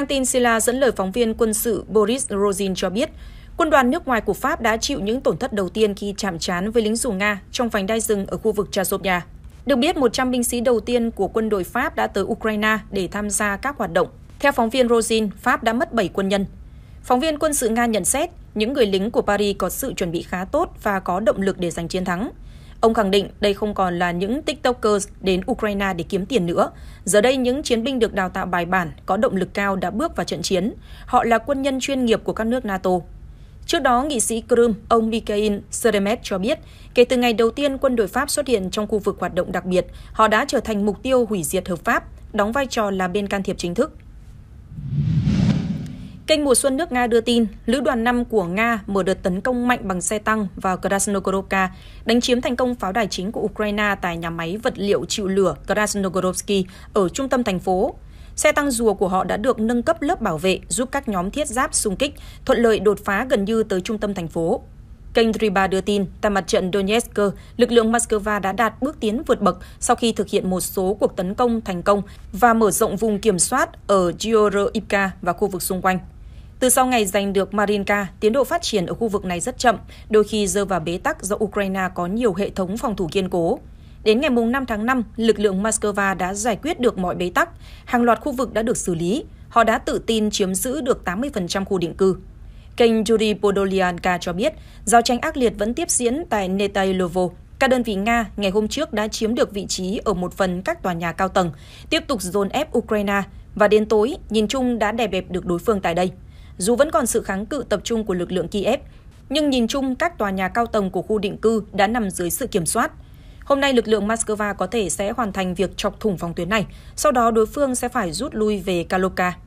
Hãng tin Sila dẫn lời phóng viên quân sự Boris Rosin cho biết, quân đoàn nước ngoài của Pháp đã chịu những tổn thất đầu tiên khi chạm trán với lính dù Nga trong vành đai rừng ở khu vực Chazovia. Được biết, 100 binh sĩ đầu tiên của quân đội Pháp đã tới Ukraine để tham gia các hoạt động. Theo phóng viên Rosin, Pháp đã mất 7 quân nhân. Phóng viên quân sự Nga nhận xét, những người lính của Paris có sự chuẩn bị khá tốt và có động lực để giành chiến thắng. Ông khẳng định đây không còn là những TikTokers đến Ukraine để kiếm tiền nữa. Giờ đây những chiến binh được đào tạo bài bản, có động lực cao đã bước vào trận chiến. Họ là quân nhân chuyên nghiệp của các nước NATO. Trước đó, nghị sĩ Crimea, ông Mikhail Seremet cho biết, kể từ ngày đầu tiên quân đội Pháp xuất hiện trong khu vực hoạt động đặc biệt, họ đã trở thành mục tiêu hủy diệt hợp pháp, đóng vai trò là bên can thiệp chính thức. Kênh Mùa Xuân nước Nga đưa tin, Lữ đoàn 5 của Nga mở đợt tấn công mạnh bằng xe tăng vào Krasnogorovka, đánh chiếm thành công pháo đài chính của Ukraine tại nhà máy vật liệu chịu lửa Krasnogorovsky ở trung tâm thành phố. Xe tăng rùa của họ đã được nâng cấp lớp bảo vệ giúp các nhóm thiết giáp xung kích, thuận lợi đột phá gần như tới trung tâm thành phố. Kênh Driba đưa tin, tại mặt trận Donetsk, lực lượng Moscow đã đạt bước tiến vượt bậc sau khi thực hiện một số cuộc tấn công thành công và mở rộng vùng kiểm soát ở Gyorivka và khu vực xung quanh. Từ sau ngày giành được Marinka, tiến độ phát triển ở khu vực này rất chậm, đôi khi rơi vào bế tắc do Ukraine có nhiều hệ thống phòng thủ kiên cố. Đến ngày 5 tháng 5, lực lượng Moscow đã giải quyết được mọi bế tắc, hàng loạt khu vực đã được xử lý, họ đã tự tin chiếm giữ được 80% khu định cư. Kênh Yuri Podolyanka cho biết, giao tranh ác liệt vẫn tiếp diễn tại Netailovo. Các đơn vị Nga ngày hôm trước đã chiếm được vị trí ở một phần các tòa nhà cao tầng, tiếp tục dồn ép Ukraine và đến tối, nhìn chung đã đè bẹp được đối phương tại đây dù vẫn còn sự kháng cự tập trung của lực lượng Kiev, nhưng nhìn chung các tòa nhà cao tầng của khu định cư đã nằm dưới sự kiểm soát. Hôm nay, lực lượng Moscow có thể sẽ hoàn thành việc chọc thủng phòng tuyến này, sau đó đối phương sẽ phải rút lui về Kaloka.